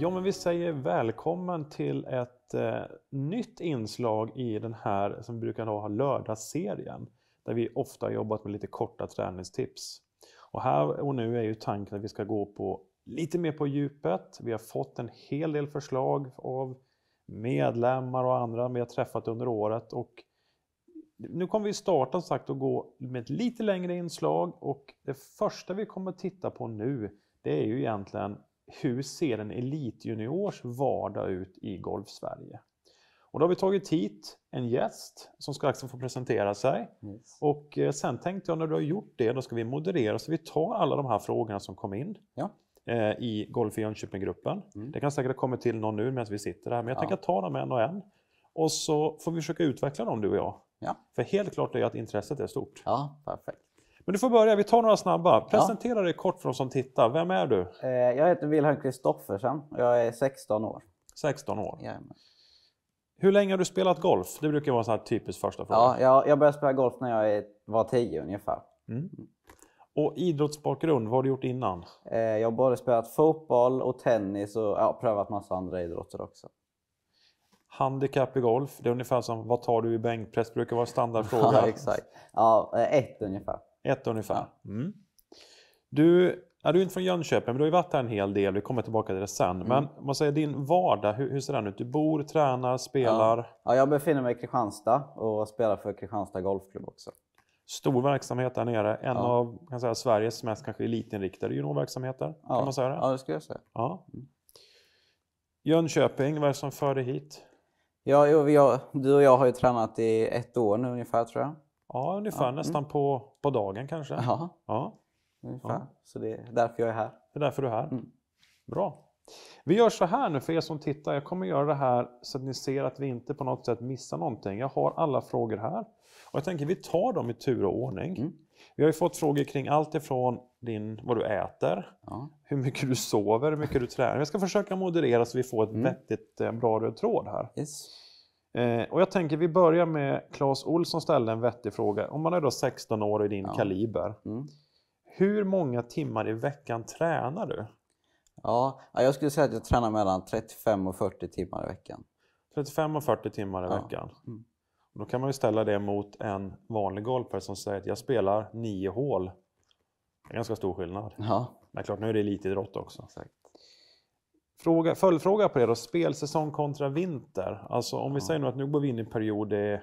Ja, men vi säger välkommen till ett eh, nytt inslag i den här, som vi brukar ha, lördagsserien. Där vi ofta jobbat med lite korta träningstips. Och här och nu är ju tanken att vi ska gå på lite mer på djupet. Vi har fått en hel del förslag av medlemmar och andra vi har träffat under året. Och nu kommer vi starta som sagt och gå med ett lite längre inslag och det första vi kommer titta på nu det är ju egentligen hur ser en elitjuniors vardag ut i Golfsverige? Och då har vi tagit hit en gäst som ska också liksom få presentera sig. Yes. Och eh, sen tänkte jag när du har gjort det, då ska vi moderera så vi tar alla de här frågorna som kom in. Ja. Eh, i Golf i Jönköping-gruppen. Mm. Det kan säkert komma till någon nu medan vi sitter här, men jag ja. tänker ta dem en och en. Och så får vi försöka utveckla dem du och jag. Ja. För helt klart är att intresset är stort. Ja, perfekt. Men du får börja, vi tar några snabba. Presentera ja. dig kort för de som tittar. Vem är du? Eh, jag heter Wilhelm Kristoffersen och jag är 16 år. 16 år? Jajamän. Hur länge har du spelat golf? Det brukar vara en sån här typisk första fråga. Ja, jag, började spela golf när jag var 10 ungefär. Mm. Och idrottsbakgrund, vad har du gjort innan? Eh, jag har både spelat fotboll och tennis och ja, prövat massa andra idrotter också. Handikapp i golf, det är ungefär som vad tar du i bänkpress? brukar vara standardfråga. ja, exakt. Ja, eh, ett ungefär. Ett ungefär. Mm. Du, ja, du är inte från Jönköping, men du har ju varit här en hel del. Vi kommer tillbaka till det sen. Mm. Men man säger, din vardag, hur, hur, ser den ut? Du bor, tränar, spelar? Ja. ja. jag befinner mig i Kristianstad och spelar för Kristianstad Golfklubb också. Stor verksamhet där nere. En ja. av kan säga, Sveriges mest kanske elitinriktade juniorverksamheter. Ja. Kan man säga det? Ja, det skulle jag säga. Ja. Mm. Jönköping, vad är det som för dig hit? Ja, jag, du och jag har ju tränat i ett år nu ungefär tror jag. Ja, ungefär ja. nästan mm. på, på dagen kanske. Ja, ja. ungefär. Ja. Så det är därför jag är här. Det är därför du är här. Mm. Bra. Vi gör så här nu för er som tittar. Jag kommer göra det här så att ni ser att vi inte på något sätt missar någonting. Jag har alla frågor här. Och jag tänker vi tar dem i tur och ordning. Mm. Vi har ju fått frågor kring allt ifrån din, vad du äter, ja. hur mycket du sover, hur mycket du tränar. Jag ska försöka moderera så vi får ett mm. vettigt eh, bra röd tråd här. Yes. Eh, och jag tänker vi börjar med Claes Olsson ställde en vettig fråga. Om man är då 16 år och i din ja. kaliber. Mm. Hur många timmar i veckan tränar du? Ja, jag skulle säga att jag tränar mellan 35 och 40 timmar i veckan. 35 och 40 timmar i ja. veckan. Mm. Då kan man ju ställa det mot en vanlig golfare som säger att jag spelar nio hål. Det är ganska stor skillnad. Ja. Men klart, nu är det elitidrott också. Exakt. Fråga, följdfråga på det då, spelsäsong kontra vinter. Alltså om vi säger nu att nu går vi in i en period, det är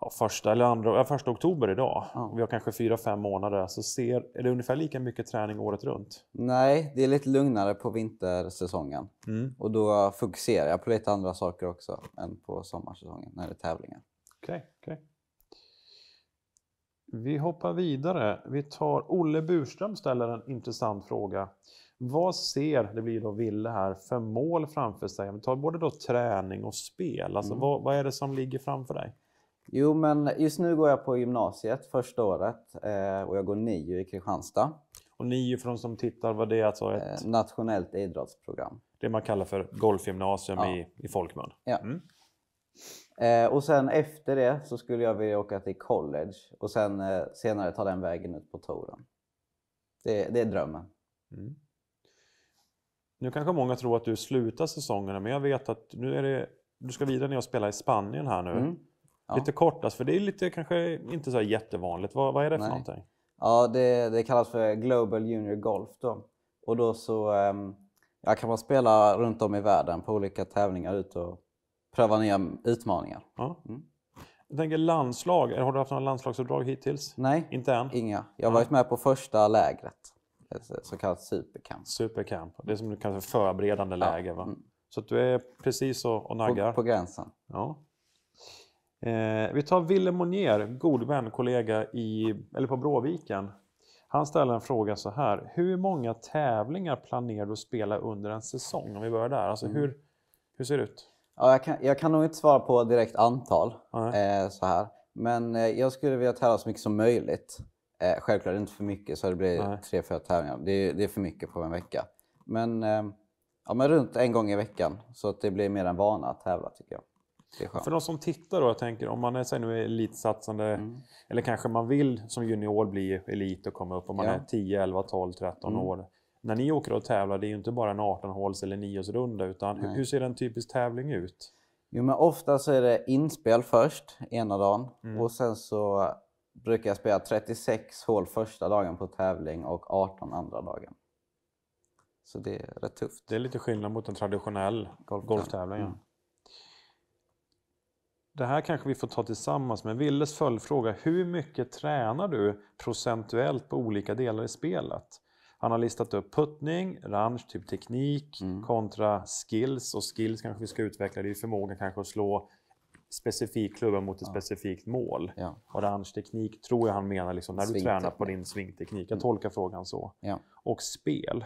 ja, första, eller andra, ja, första oktober idag. Ja. Vi har kanske fyra, fem månader. Så ser, är det ungefär lika mycket träning året runt? Nej, det är lite lugnare på vintersäsongen. Mm. Och då fokuserar jag på lite andra saker också än på sommarsäsongen när det är tävlingar. Okay, okay. Vi hoppar vidare. Vi tar Olle Burström ställer en intressant fråga. Vad ser, det blir då Ville här, för mål framför sig? vi tar både då träning och spel. Alltså mm. vad, vad, är det som ligger framför dig? Jo, men just nu går jag på gymnasiet första året eh, och jag går nio i Kristianstad. Och nio för de som tittar, vad det är alltså? Ett... Eh, nationellt idrottsprogram. Det man kallar för golfgymnasium ja. i, i folkmun? Ja. Mm. Eh, och sen efter det så skulle jag vilja åka till college och sen eh, senare ta den vägen ut på touren. Det, det är drömmen. Mm. Nu kanske många tror att du slutar säsongerna, men jag vet att nu är det, du ska vidare ner och spela i Spanien här nu. Mm. Ja. Lite kortast, alltså, för det är lite kanske inte så jättevanligt. Vad, vad är det för någonting? Ja, det, det, kallas för Global Junior Golf. Då. Och då så ehm, ja, kan man spela runt om i världen på olika tävlingar ut och pröva nya utmaningar. Ja. Mm. Jag tänker landslag, har du haft några landslagsuppdrag hittills? Nej, inte än. inga. Jag har varit med på första lägret så kallat supercamp. Supercamp, det är som du kallar för förberedande ja. läge. Va? Mm. Så du är precis och, och naggar. På, på gränsen. Ja. Eh, vi tar Ville Monier, god vän, kollega i, eller på Bråviken. Han ställer en fråga så här. Hur många tävlingar planerar du att spela under en säsong? Om vi börjar där. Alltså, mm. hur, hur ser det ut? Ja, jag, kan, jag kan nog inte svara på direkt antal. Eh, så här. Men eh, jag skulle vilja tävla så mycket som möjligt. Eh, självklart inte för mycket, så det blir tre, fyra tävlingar. Det är, det är för mycket på en vecka. Men, eh, ja, men runt en gång i veckan, så att det blir mer en vana att tävla tycker jag. För de som tittar då, jag tänker om man är så nu är elitsatsande, mm. eller kanske man vill som junior bli elit och komma upp om man ja. är 10, 11, 12, 13 mm. år. När ni åker och tävlar, det är ju inte bara en 18-håls eller 9-runda, utan hur, hur, ser en typisk tävling ut? Jo, men ofta så är det inspel först, ena dagen, mm. och sen så brukar jag spela 36 hål första dagen på tävling och 18 andra dagen. Så det är rätt tufft. Det är lite skillnad mot en traditionell golftävling. golftävling mm. Det här kanske vi får ta tillsammans, men Willes följdfråga. Hur mycket tränar du procentuellt på olika delar i spelet? Han har listat upp puttning, range, typ teknik mm. kontra skills. Och skills kanske vi ska utveckla, det är förmågan kanske att slå specifik klubba mot ett ja. specifikt mål. Ja. Orange-teknik tror jag han menar liksom, när du tränar på din svingteknik. Jag mm. tolkar frågan så. Ja. Och spel.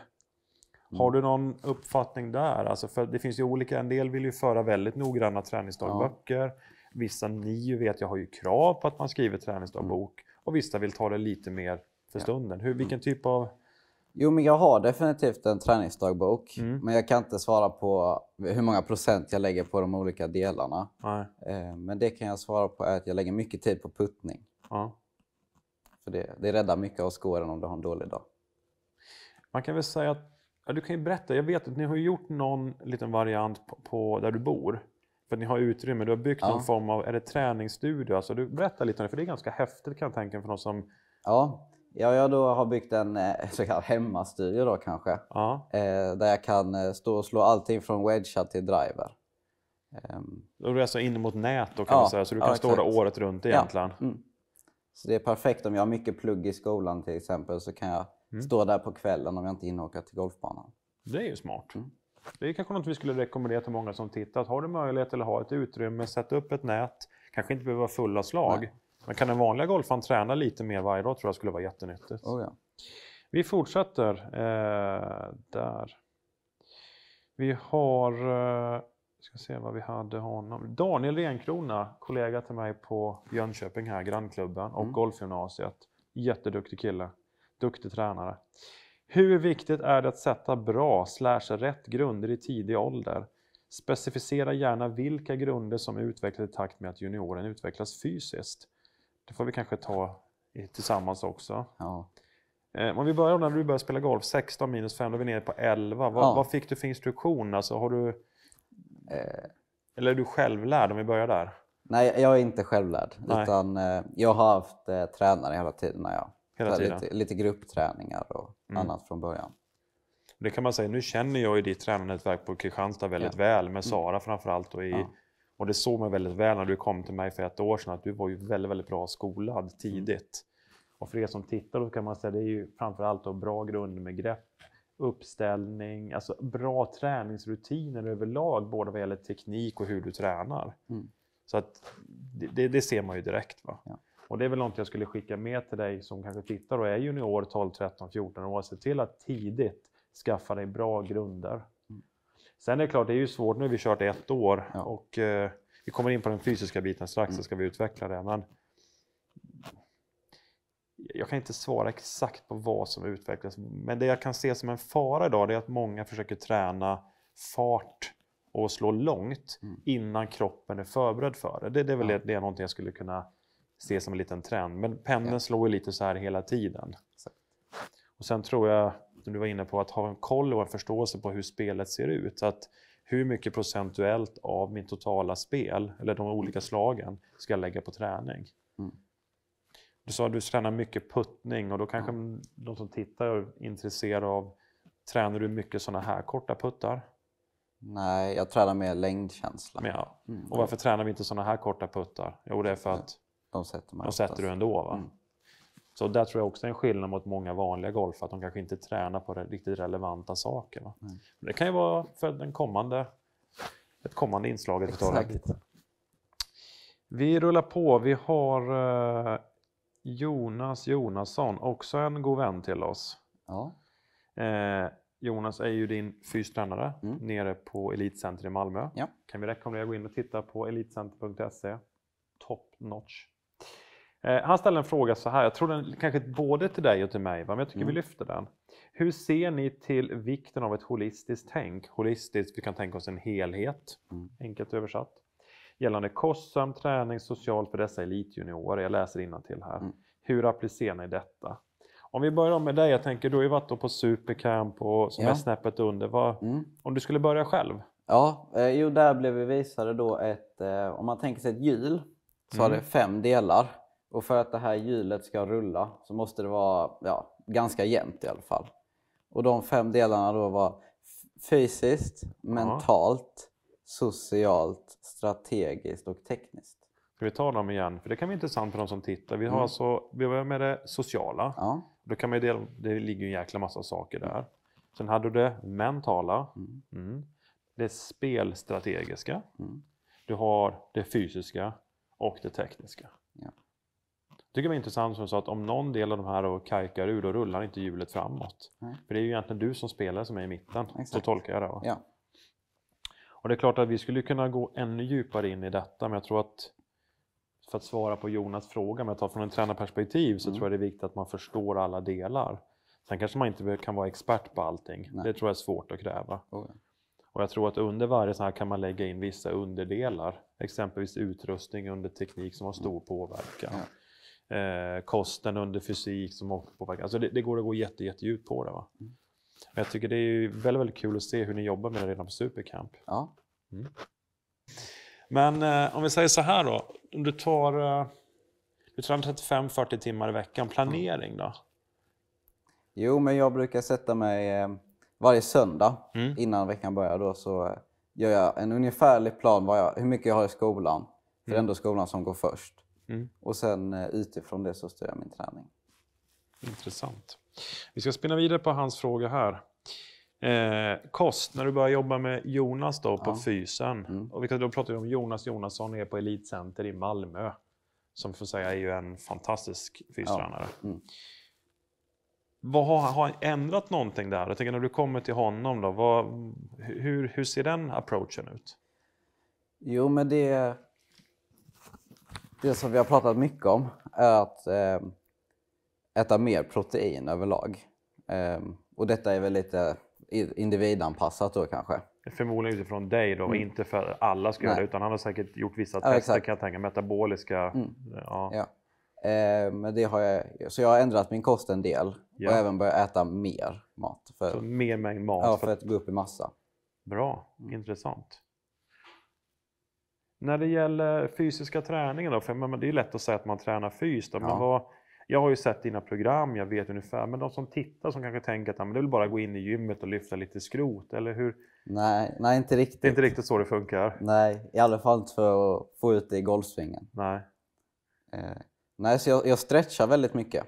Har mm. du någon uppfattning där? Alltså för det finns ju olika, en del vill ju föra väldigt noggranna träningsdagböcker. Ja. Vissa, ni vet jag, har ju krav på att man skriver träningsdagbok. Mm. Och vissa vill ta det lite mer för stunden. Hur, vilken mm. typ av Jo, men jag har definitivt en träningsdagbok, mm. men jag kan inte svara på hur många procent jag lägger på de olika delarna. Nej. Eh, men det kan jag svara på är att jag lägger mycket tid på puttning. Ja. För det, det räddar mycket av skåren om du har en dålig dag. Man kan väl säga att, ja, du kan ju berätta, jag vet att ni har gjort någon liten variant på, på där du bor. För att ni har utrymme, du har byggt ja. någon form av, är det träningsstudio? Alltså, du, berätta lite om det, för det är ganska häftigt kan jag tänka mig för någon som Ja, Ja, jag då har byggt en eh, så kallad hemmastudio då kanske. Ja. Eh, där jag kan eh, stå och slå allting från wedge till driver. Ehm. Då är du alltså inne mot nät då kan ja, man säga, så du kan ja, stå där året runt egentligen? Ja. Mm. Så det är perfekt om jag har mycket plugg i skolan till exempel så kan jag mm. stå där på kvällen om jag inte hinner åka till golfbanan. Det är ju smart. Mm. Det är kanske något vi skulle rekommendera till många som tittar. Har du möjlighet eller har ett utrymme, sätt upp ett nät. Kanske inte behöver vara fulla slag. Nej. Men kan den vanliga golfaren träna lite mer varje dag tror jag skulle vara jättenyttigt. Oh, ja. Vi fortsätter eh, där. Vi har, eh, ska se vad vi hade honom, Daniel Renkrona, kollega till mig på Jönköping här, grannklubben och mm. golfgymnasiet. Jätteduktig kille, duktig tränare. Hur viktigt är det att sätta bra slash rätt grunder i tidig ålder? Specificera gärna vilka grunder som utvecklas i takt med att junioren utvecklas fysiskt. Det får vi kanske ta tillsammans också. Ja. Eh, om vi börjar när du började spela golf, 16 minus 5, då är vi nere på 11. Vad, ja. vad fick du för instruktion? Alltså, har du, eh. Eller är du självlärd om vi börjar där? Nej, jag är inte självlärd. Nej. Utan, eh, jag har haft eh, tränare hela tiden. När jag, hela tiden. Lite, lite gruppträningar och mm. annat från början. Det kan man säga, nu känner jag ju ditt tränarnätverk på Kristianstad väldigt ja. väl, med mm. Sara framförallt och i ja. Och det såg man väldigt väl när du kom till mig för ett år sedan, att du var ju väldigt, väldigt bra skolad mm. tidigt. Och för er som tittar då kan man säga, att det är ju framförallt då bra grund med grepp, uppställning, alltså bra träningsrutiner överlag, både vad gäller teknik och hur du tränar. Mm. Så att det, det, ser man ju direkt. Va? Ja. Och det är väl något jag skulle skicka med till dig som kanske tittar och är junior 12, 13, 14 år. Se till att tidigt skaffa dig bra grunder. Sen är det klart, det är ju svårt nu. Vi kört i ett år ja. och eh, vi kommer in på den fysiska biten strax, så ska vi utveckla det. Men jag kan inte svara exakt på vad som utvecklas, men det jag kan se som en fara idag är att många försöker träna fart och slå långt mm. innan kroppen är förberedd för det. Det, det är väl ja. det, det är någonting jag skulle kunna se som en liten trend. Men pendeln ja. slår ju lite så här hela tiden. Exakt. Och sen tror jag som du var inne på, att ha en koll och en förståelse på hur spelet ser ut. Så att hur mycket procentuellt av min totala spel, eller de olika slagen, ska jag lägga på träning? Mm. Du sa att du tränar mycket puttning och då kanske mm. de som tittar är intresserade av, tränar du mycket sådana här korta puttar? Nej, jag tränar mer längdkänsla. Men ja. Mm. Och varför tränar vi inte sådana här korta puttar? Jo, det är för att de sätter, man de sätter du ändå. Va? Mm. Så där tror jag också är en skillnad mot många vanliga golfare, att de kanske inte tränar på riktigt relevanta saker. Va? Mm. Det kan ju vara för den kommande, ett kommande inslag. Vi rullar på. Vi har eh, Jonas Jonasson, också en god vän till oss. Ja. Eh, Jonas är ju din fystränare mm. nere på Elitcenter i Malmö. Ja. Kan vi rekommendera att gå in och titta på elitcenter.se. Top notch Eh, han ställer en fråga så här, jag tror den kanske både till dig och till mig, men jag tycker mm. vi lyfter den. Hur ser ni till vikten av ett holistiskt tänk? Holistiskt, vi kan tänka oss en helhet, mm. enkelt översatt. Gällande kostsam träning, socialt för dessa elitjuniorer. Jag läser till här. Mm. Hur applicerar ni detta? Om vi börjar med dig, jag tänker du har ju varit på Supercamp och som ja. är snäppet under. Vad, mm. Om du skulle börja själv? Ja, eh, jo där blev vi visade då ett, eh, om man tänker sig ett hjul så har mm. det fem delar. Och för att det här hjulet ska rulla så måste det vara ja, ganska jämnt i alla fall. Och de fem delarna då var fysiskt, mentalt, socialt, strategiskt och tekniskt. Ska vi ta dem igen? För det kan vara intressant för de som tittar. Vi har mm. alltså, vi börjar med det sociala. Ja. Då kan man dela, det ligger en jäkla massa saker där. Sen hade du det mentala. Mm. Mm. Det spelstrategiska. Mm. Du har det fysiska och det tekniska. Ja tycker det var intressant som du sa att om någon del av de här kajkar ur, då rullar inte hjulet framåt. Mm. För det är ju egentligen du som spelar som är i mitten, Exakt. så tolkar jag det. Va? Ja. Och det är klart att vi skulle kunna gå ännu djupare in i detta, men jag tror att för att svara på Jonas fråga, men jag tar från en tränarperspektiv så mm. tror jag det är viktigt att man förstår alla delar. Sen kanske man inte kan vara expert på allting. Nej. Det tror jag är svårt att kräva. Okay. Oh, Och jag tror att under varje sån här kan man lägga in vissa underdelar, exempelvis utrustning under teknik som har stor mm. påverkan. Ja eh, kosten under fysik som också påverkar. Alltså det, det, går att gå jätte, jättedjupt på det. Va? Mm. Men jag tycker det är väldigt, väldigt kul att se hur ni jobbar med det redan på Supercamp. Ja. Mm. Men eh, om vi säger så här då, om du tar, eh, du tar 35-40 timmar i veckan, planering då? Jo, men jag brukar sätta mig eh, varje söndag mm. innan veckan börjar. Då, så gör jag en ungefärlig plan, vad jag, hur mycket jag har i skolan. För det mm. är ändå skolan som går först. Mm. Och sen eh, utifrån det så styr jag min träning. Intressant. Vi ska spinna vidare på hans fråga här. Eh, kost, när du börjar jobba med Jonas då på ja. fysen. Mm. Och vi kan då pratar vi om Jonas Jonasson är på Elitcenter i Malmö. Som får säga är ju en fantastisk fystränare. Ja. Mm. har, har ändrat någonting där? Jag tänker när du kommer till honom, då, vad, hur, hur ser den approachen ut? Jo, men det det som vi har pratat mycket om är att eh, äta mer protein överlag. Ehm, och detta är väl lite individanpassat då kanske. Förmodligen utifrån dig då, mm. inte för alla ska göra det, utan han har säkert gjort vissa ja, tester kan jag tänka metaboliska. Mm. Ja. ja. Ehm, men det har jag, så jag har ändrat min kost en del ja. och även börjat äta mer mat. För, så mer mängd mat? Ja, för, för att, gå upp i massa. Bra, mm. intressant. När det gäller fysiska träningen då, för det är lätt att säga att man tränar fys. Då, ja. men vad, jag har ju sett dina program, jag vet ungefär, men de som tittar som kanske tänker att ah, men det vill bara gå in i gymmet och lyfta lite skrot, eller hur? Nej, nej inte riktigt. Det är inte riktigt så det funkar? Nej, i alla fall inte för att få ut det i golfsvingen. Nej. Eh, nej, så jag, jag stretchar väldigt mycket,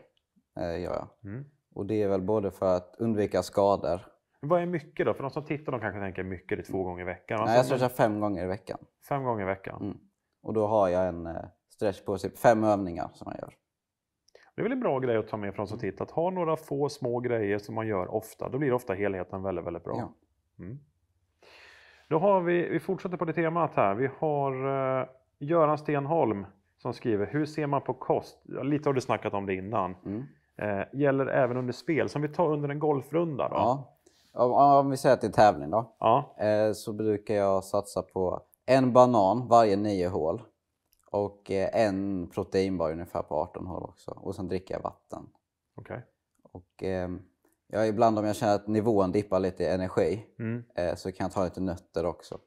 eh, gör jag. Mm. Och det är väl både för att undvika skador vad är mycket då? För de som tittar de kanske tänker mycket är två gånger i veckan. Nej, jag stretchar fem gånger i veckan. Fem gånger i veckan? Mm. Och då har jag en eh, stretch på typ fem övningar som jag gör. Det är väl en bra grej att ta med för de som mm. tittar, att ha några få små grejer som man gör ofta. Då blir ofta helheten väldigt, väldigt bra. Ja. Mm. Då har vi, vi fortsätter på det temat här. Vi har uh, Göran Stenholm som skriver, hur ser man på kost? Lite har du snackat om det innan. Mm. Uh, gäller även under spel, som vi tar under en golfrunda. Då. Ja. Om, om vi säger att det är tävling då. Ja. Eh, så brukar jag satsa på en banan varje nio hål. Och eh, en proteinbar ungefär på 18 hål också. Och sen dricker jag vatten. Okej. Okay. eh, ibland om jag känner att nivån dippar lite i energi mm. eh, så kan jag ta lite nötter också.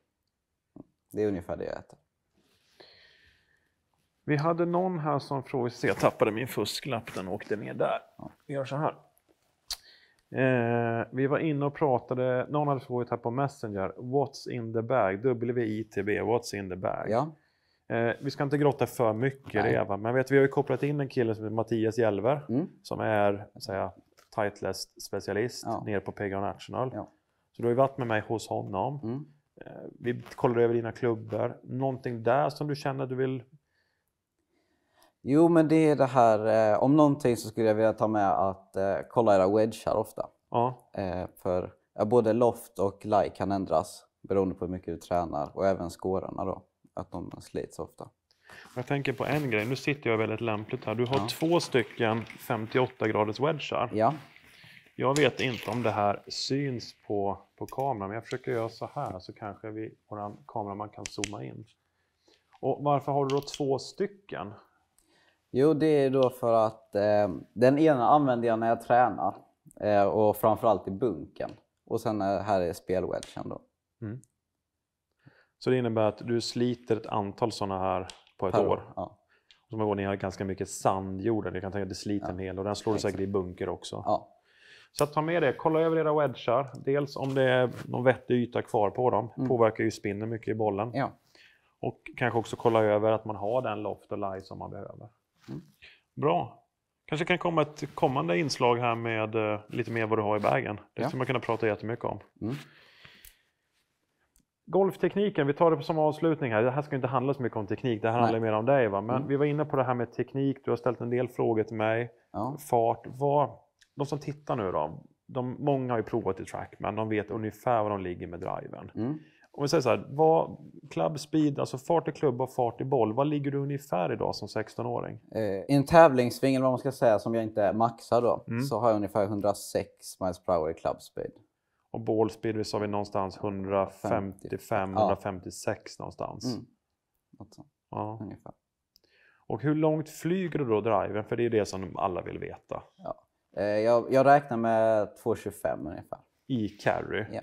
Det är ungefär det jag äter. Vi hade någon här som frågade, jag tappade min fusklapp, den åkte ner där. Ja. Vi gör så här. Eh, vi var inne och pratade, någon hade frågat här på Messenger, What's in the bag? WITB, What's in the bag? Ja. Eh, vi ska inte grotta för mycket i det, men vet, vi har ju kopplat in en kille som heter Mattias Hjelver mm. som är säga, specialist ja. nere på PGA National. Ja. Så du har ju varit med mig hos honom. Mm. Eh, vi kollade över dina klubbor. Någonting där som du känner att du vill Jo, men det är det här. Eh, om någonting så skulle jag vilja ta med att eh, kolla era wedgar ofta. Ja. Eh, för ja, både loft och lie kan ändras beroende på hur mycket du tränar och även skårarna då. Att de slits ofta. Jag tänker på en grej. Nu sitter jag väldigt lämpligt här. Du har ja. två stycken 58 graders wedgar. Ja. Jag vet inte om det här syns på, på kameran, men jag försöker göra så här så kanske vi, vår kameraman kan zooma in. Och varför har du då två stycken? Jo, det är då för att eh, den ena använder jag när jag tränar eh, och framförallt i bunken. Och sen eh, här är spelwedgen då. Mm. Så det innebär att du sliter ett antal sådana här på ett per år? Ja. Som jag går, ni ganska mycket sandjord Jag kan tänka att det sliter ja. en hel och den slår du säkert i bunker också. Ja. Så ta med det, kolla över era wedgar. Dels om det är någon vettig yta kvar på dem. Mm. Påverkar ju spinnen mycket i bollen. Ja. Och kanske också kolla över att man har den loft och lie som man behöver. Mm. Bra. Kanske kan komma ett kommande inslag här med eh, lite mer vad du har i vägen. Det ja. skulle man kunna prata jättemycket om. Mm. Golftekniken, vi tar det som avslutning här. Det här ska inte handla så mycket om teknik, det här Nej. handlar mer om dig. Va? Men mm. vi var inne på det här med teknik, du har ställt en del frågor till mig. Ja. Fart, vad, de som tittar nu då, de, många har ju provat i Trackman, de vet ungefär var de ligger med driven. Mm. Om vi säger så här, vad, club speed, alltså fart i klubba och fart i boll. Vad ligger du ungefär idag som 16-åring? Eh, I en tävlingssving, eller vad man ska säga, som jag inte maxar då, mm. så har jag ungefär 106 miles per hour i club speed. Och ball speed, så har vi någonstans 155-156 ja. någonstans. Mm. Alltså, ja. Ungefär. Och hur långt flyger du då driven? För det är det som alla vill veta. Ja. Eh, jag, jag räknar med 2,25 ungefär. I carry? Ja.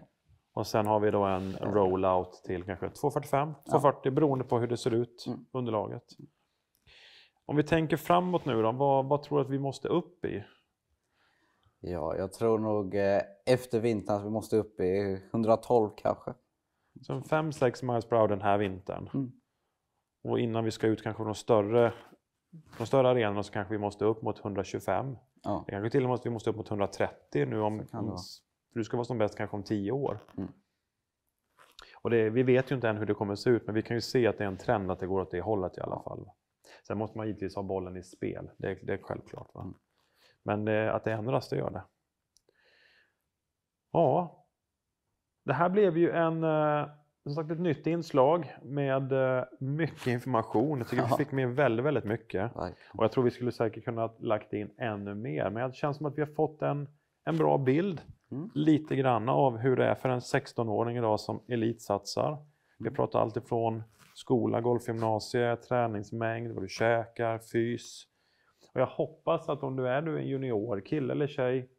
Och sen har vi då en rollout till kanske 2.45, 2.40 ja. beroende på hur det ser ut, mm. underlaget. Om vi tänker framåt nu då, vad, vad tror du att vi måste upp i? Ja, jag tror nog eh, efter vintern att vi måste upp i 112 kanske. Så 5-6 miles per hour den här vintern. Mm. Och innan vi ska ut kanske på de större, de större arenorna så kanske vi måste upp mot 125. Ja. Det kanske till och med att vi måste upp mot 130 nu om för du ska vara som bäst kanske om tio år. Mm. Och det, vi vet ju inte än hur det kommer se ut, men vi kan ju se att det är en trend att det går åt det hållet i alla fall. Sen måste man givetvis ha bollen i spel, det, det är självklart. Va? Mm. Men det, eh, att det ändras, det gör det. Ja, det här blev ju en, eh, som sagt, ett nytt inslag med eh, mycket information. Jag tycker ja. vi fick med väldigt, väldigt mycket. Nej. Och jag tror vi skulle säkert kunna lagt in ännu mer, men det känns som att vi har fått en, en bra bild. Mm. Lite grann av hur det är för en 16-åring idag som elitsatsar. Mm. Vi pratar alltifrån skola, golfgymnasie, träningsmängd, vad du käkar, fys. Och jag hoppas att om du är en junior, kille eller tjej,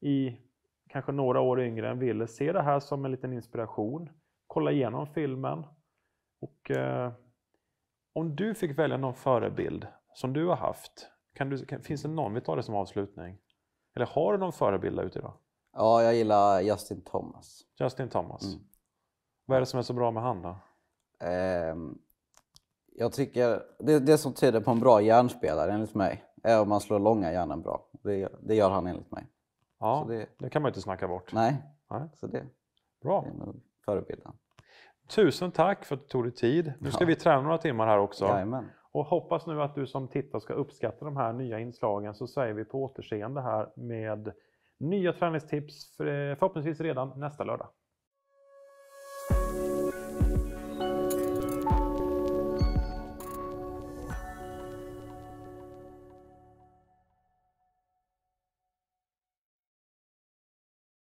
i kanske några år yngre än Ville, se det här som en liten inspiration. Kolla igenom filmen. Och eh, Om du fick välja någon förebild som du har haft, kan du, kan, finns det någon, vi tar det som avslutning, eller har du någon förebild ute idag? Ja, jag gillar Justin Thomas. Justin Thomas. Mm. Vad är det som är så bra med han då? Ehm, jag tycker det, det som tyder på en bra hjärnspelare enligt mig är om man slår långa järnen bra. Det, det gör han enligt mig. Ja, det, det, kan man ju inte snacka bort. Nej, nej. så det, bra. det är nog förebilden. Tusen tack för att du tog dig tid. Nu ska ja. vi träna några timmar här också. Jajamän. Och hoppas nu att du som tittar ska uppskatta de här nya inslagen så säger vi på återseende här med Nya träningstips eh, förhoppningsvis redan nästa lördag.